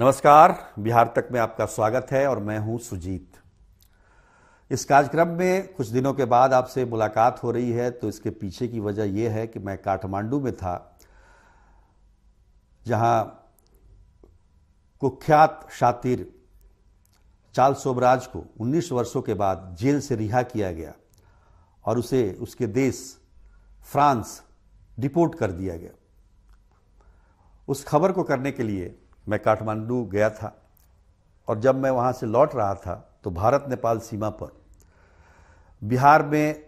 नमस्कार बिहार तक में आपका स्वागत है और मैं हूं सुजीत इस कार्यक्रम में कुछ दिनों के बाद आपसे मुलाकात हो रही है तो इसके पीछे की वजह यह है कि मैं काठमांडू में था जहां कुख्यात शातिर चाल सोबराज को 19 वर्षों के बाद जेल से रिहा किया गया और उसे उसके देश फ्रांस डिपोर्ट कर दिया गया उस खबर को करने के लिए मैं काठमांडू गया था और जब मैं वहाँ से लौट रहा था तो भारत नेपाल सीमा पर बिहार में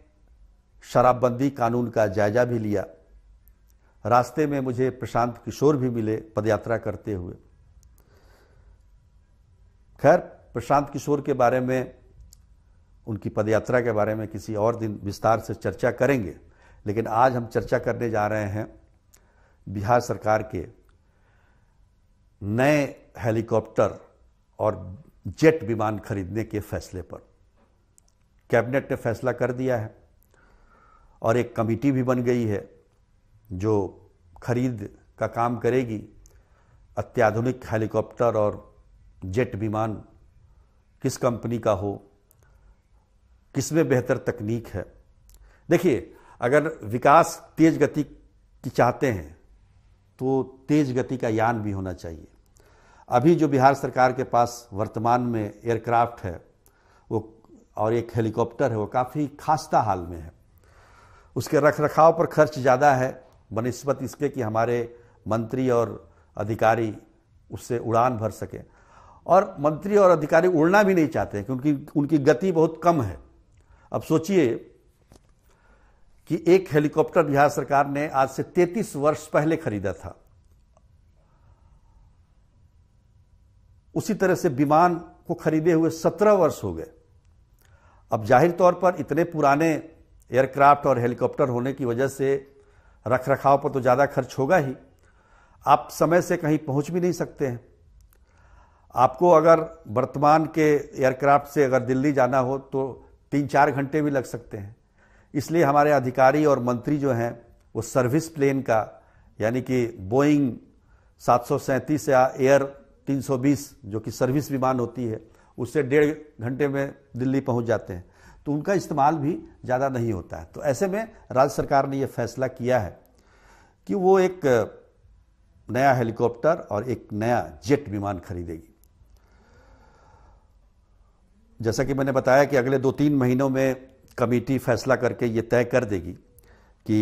शराबबंदी कानून का जायजा भी लिया रास्ते में मुझे प्रशांत किशोर भी मिले पदयात्रा करते हुए खैर प्रशांत किशोर के बारे में उनकी पदयात्रा के बारे में किसी और दिन विस्तार से चर्चा करेंगे लेकिन आज हम चर्चा करने जा रहे हैं बिहार सरकार के नए हेलीकॉप्टर और जेट विमान खरीदने के फैसले पर कैबिनेट ने फैसला कर दिया है और एक कमेटी भी बन गई है जो खरीद का काम करेगी अत्याधुनिक हेलीकॉप्टर और जेट विमान किस कंपनी का हो किस में बेहतर तकनीक है देखिए अगर विकास तेज गति की चाहते हैं तो तेज गति का यान भी होना चाहिए अभी जो बिहार सरकार के पास वर्तमान में एयरक्राफ्ट है वो और एक हेलीकॉप्टर है वो काफ़ी खास्ता हाल में है उसके रख रखाव पर खर्च ज़्यादा है बनस्बत इसके कि हमारे मंत्री और अधिकारी उससे उड़ान भर सके और मंत्री और अधिकारी उड़ना भी नहीं चाहते क्योंकि उनकी गति बहुत कम है अब सोचिए कि एक हेलीकॉप्टर बिहार सरकार ने आज से 33 वर्ष पहले खरीदा था उसी तरह से विमान को खरीदे हुए 17 वर्ष हो गए अब जाहिर तौर पर इतने पुराने एयरक्राफ्ट और हेलीकॉप्टर होने की वजह से रख रखाव पर तो ज़्यादा खर्च होगा ही आप समय से कहीं पहुंच भी नहीं सकते हैं आपको अगर वर्तमान के एयरक्राफ्ट से अगर दिल्ली जाना हो तो तीन चार घंटे भी लग सकते हैं इसलिए हमारे अधिकारी और मंत्री जो हैं वो सर्विस प्लेन का यानी कि बोइंग सात या एयर 320 जो कि सर्विस विमान होती है उससे डेढ़ घंटे में दिल्ली पहुंच जाते हैं तो उनका इस्तेमाल भी ज़्यादा नहीं होता है तो ऐसे में राज्य सरकार ने यह फैसला किया है कि वो एक नया हेलीकॉप्टर और एक नया जेट विमान खरीदेगी जैसा कि मैंने बताया कि अगले दो तीन महीनों में कमेटी फैसला करके ये तय कर देगी कि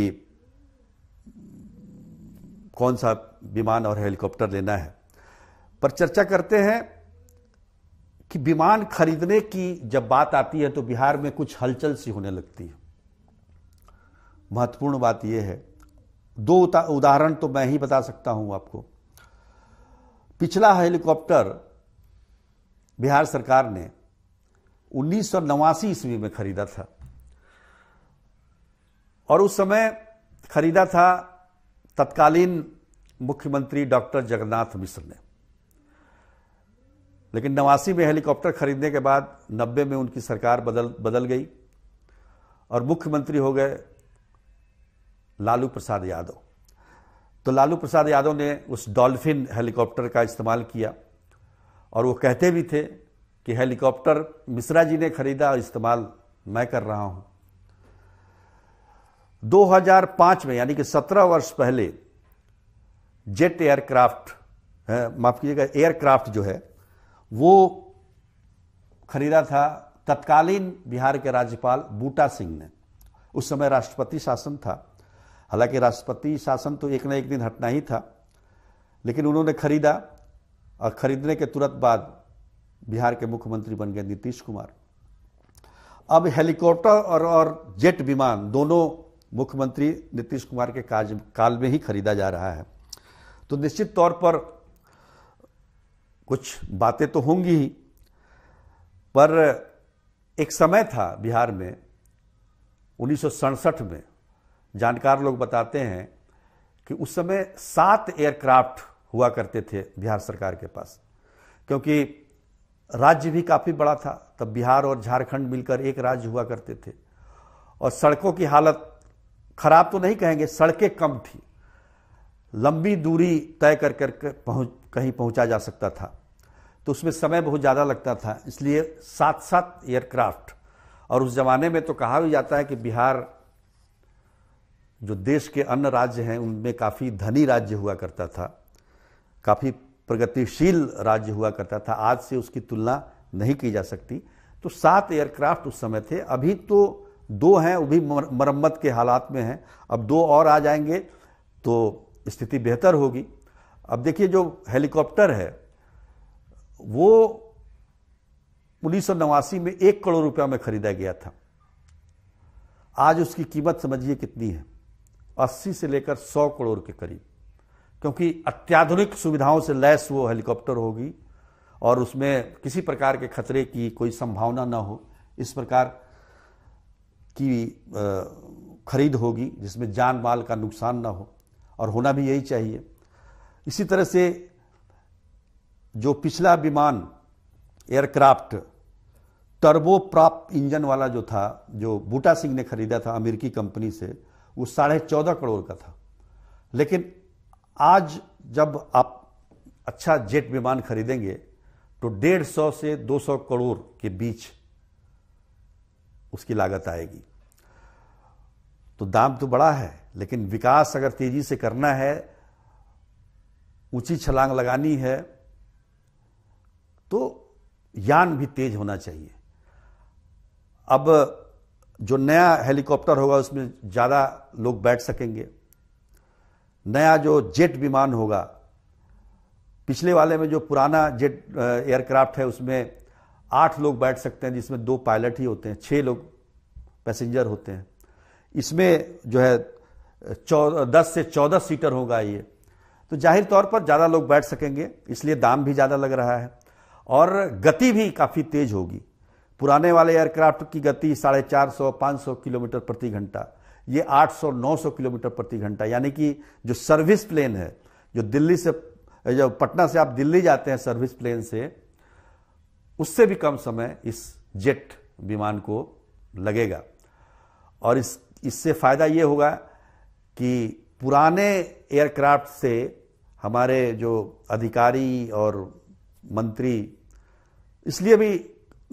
कौन सा विमान और हेलीकॉप्टर लेना है पर चर्चा करते हैं कि विमान खरीदने की जब बात आती है तो बिहार में कुछ हलचल सी होने लगती है महत्वपूर्ण बात यह है दो उदाहरण तो मैं ही बता सकता हूं आपको पिछला हेलीकॉप्टर बिहार सरकार ने उन्नीस ईस्वी में खरीदा था और उस समय खरीदा था तत्कालीन मुख्यमंत्री डॉक्टर जगन्नाथ मिश्र ने लेकिन नवासी में हेलीकॉप्टर खरीदने के बाद नब्बे में उनकी सरकार बदल बदल गई और मुख्यमंत्री हो गए लालू प्रसाद यादव तो लालू प्रसाद यादव ने उस डॉल्फिन हेलीकॉप्टर का इस्तेमाल किया और वो कहते भी थे कि हेलीकॉप्टर मिश्रा जी ने खरीदा और इस्तेमाल मैं कर रहा हूँ 2005 में यानी कि 17 वर्ष पहले जेट एयरक्राफ्ट माफ कीजिएगा एयरक्राफ्ट जो है वो खरीदा था तत्कालीन बिहार के राज्यपाल बूटा सिंह ने उस समय राष्ट्रपति शासन था हालांकि राष्ट्रपति शासन तो एक ना एक दिन हटना ही था लेकिन उन्होंने खरीदा और खरीदने के तुरंत बाद बिहार के मुख्यमंत्री बन गए नीतीश कुमार अब हेलीकॉप्टर और और जेट विमान दोनों मुख्यमंत्री नीतीश कुमार के काज काल में ही खरीदा जा रहा है तो निश्चित तौर पर कुछ बातें तो होंगी ही पर एक समय था बिहार में उन्नीस में जानकार लोग बताते हैं कि उस समय सात एयरक्राफ्ट हुआ करते थे बिहार सरकार के पास क्योंकि राज्य भी काफ़ी बड़ा था तब बिहार और झारखंड मिलकर एक राज्य हुआ करते थे और सड़कों की हालत खराब तो नहीं कहेंगे सड़कें कम थी लंबी दूरी तय कर कर पहुंच कहीं पहुँचा जा सकता था तो उसमें समय बहुत ज़्यादा लगता था इसलिए सात सात एयरक्राफ्ट और उस ज़माने में तो कहा भी जाता है कि बिहार जो देश के अन्य राज्य हैं उनमें काफ़ी धनी राज्य हुआ करता था काफ़ी प्रगतिशील राज्य हुआ करता था आज से उसकी तुलना नहीं की जा सकती तो सात एयरक्राफ्ट उस समय थे अभी तो दो हैं वो भी मरम्मत के हालात में हैं अब दो और आ जाएंगे तो स्थिति बेहतर होगी अब देखिए जो हेलीकॉप्टर है वो उन्नीस में एक करोड़ रुपया में खरीदा गया था आज उसकी कीमत समझिए कितनी है 80 से लेकर 100 करोड़ के करीब क्योंकि अत्याधुनिक सुविधाओं से लैस वो हेलीकॉप्टर होगी और उसमें किसी प्रकार के खतरे की कोई संभावना ना हो इस प्रकार की खरीद होगी जिसमें जान माल का नुकसान ना हो और होना भी यही चाहिए इसी तरह से जो पिछला विमान एयरक्राफ्ट टर्बो प्राप्त इंजन वाला जो था जो बूटा सिंह ने खरीदा था अमेरिकी कंपनी से वो साढ़े चौदह करोड़ का था लेकिन आज जब आप अच्छा जेट विमान खरीदेंगे तो डेढ़ सौ से दो सौ करोड़ के बीच उसकी लागत आएगी तो दाम तो बड़ा है लेकिन विकास अगर तेजी से करना है ऊंची छलांग लगानी है तो यान भी तेज होना चाहिए अब जो नया हेलीकॉप्टर होगा उसमें ज़्यादा लोग बैठ सकेंगे नया जो जेट विमान होगा पिछले वाले में जो पुराना जेट एयरक्राफ्ट है उसमें आठ लोग बैठ सकते हैं जिसमें दो पायलट ही होते हैं छः लोग पैसेंजर होते हैं इसमें जो है दस से चौदह सीटर होगा ये तो जाहिर तौर पर ज़्यादा लोग बैठ सकेंगे इसलिए दाम भी ज़्यादा लग रहा है और गति भी काफ़ी तेज़ होगी पुराने वाले एयरक्राफ्ट की गति साढ़े चार सौ पाँच सौ किलोमीटर प्रति घंटा ये आठ सौ नौ सौ किलोमीटर प्रति घंटा यानी कि जो सर्विस प्लेन है जो दिल्ली से जो पटना से आप दिल्ली जाते हैं सर्विस प्लेन से उससे भी कम समय इस जेट विमान को लगेगा और इस इससे फ़ायदा ये होगा कि पुराने एयरक्राफ्ट से हमारे जो अधिकारी और मंत्री इसलिए भी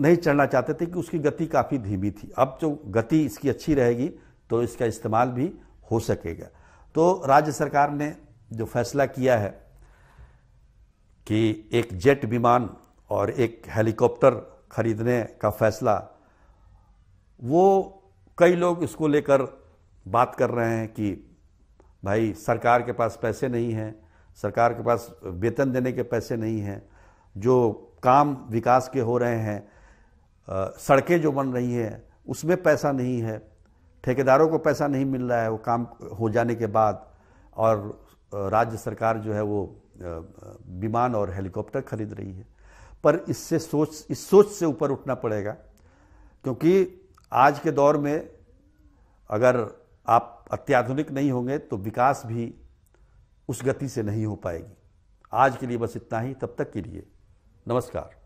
नहीं चढ़ना चाहते थे कि उसकी गति काफ़ी धीमी थी अब जो गति इसकी अच्छी रहेगी तो इसका इस्तेमाल भी हो सकेगा तो राज्य सरकार ने जो फैसला किया है कि एक जेट विमान और एक हेलीकॉप्टर खरीदने का फैसला वो कई लोग इसको लेकर बात कर रहे हैं कि भाई सरकार के पास पैसे नहीं हैं सरकार के पास वेतन देने के पैसे नहीं हैं जो काम विकास के हो रहे हैं सड़कें जो बन रही हैं उसमें पैसा नहीं है ठेकेदारों को पैसा नहीं मिल रहा है वो काम हो जाने के बाद और राज्य सरकार जो है वो विमान और हेलीकॉप्टर खरीद रही है पर इससे सोच इस सोच से ऊपर उठना पड़ेगा क्योंकि आज के दौर में अगर आप अत्याधुनिक नहीं होंगे तो विकास भी उस गति से नहीं हो पाएगी आज के लिए बस इतना ही तब तक के लिए नमस्कार